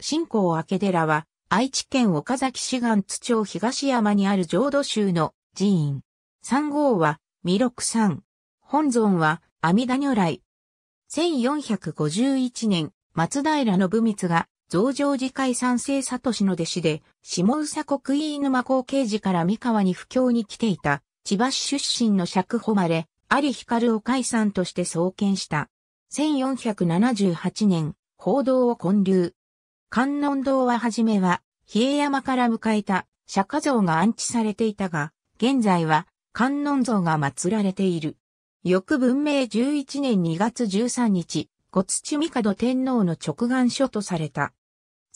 新仰明寺は、愛知県岡崎市岩津町東山にある浄土宗の寺院。三号は、弥六山。本尊は、阿弥陀如来。1451年、松平信光が、増上寺会三世里の弟子で、下宇佐国飯沼高刑寺から三河に布教に来ていた、千葉市出身の釈誉れ、有光を解散として創建した。1478年、報道を建立。観音堂ははじめは、比叡山から迎えた釈迦像が安置されていたが、現在は観音像が祀られている。翌文明11年2月13日、五土帝天皇の直眼書とされた。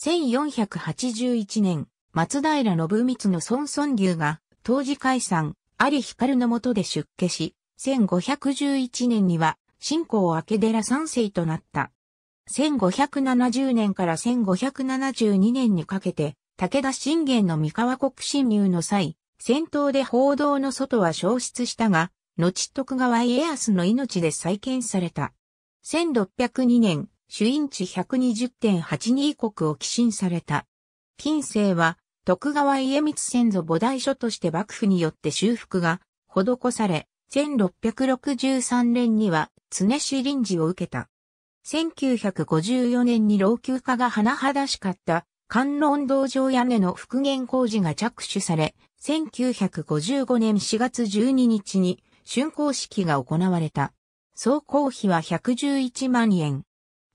1481年、松平信光の孫孫牛が、当時解散、有光の下で出家し、1511年には、信仰明寺三世となった。1570年から1572年にかけて、武田信玄の三河国侵入の際、戦闘で報道の外は消失したが、後徳川家康の命で再建された。1602年、主因地120.82国を寄進された。近世は、徳川家光先祖母大所として幕府によって修復が施され、1663年には常氏臨時を受けた。1954年に老朽化が甚だしかった観音道場屋根の復元工事が着手され、1955年4月12日に竣工式が行われた。総工費は111万円。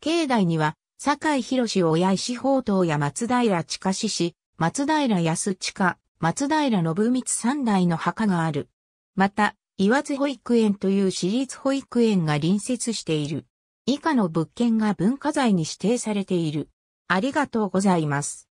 境内には、堺博親石宝刀や松平近志氏、松平安地下、松平信光三代の墓がある。また、岩津保育園という私立保育園が隣接している。以下の物件が文化財に指定されている。ありがとうございます。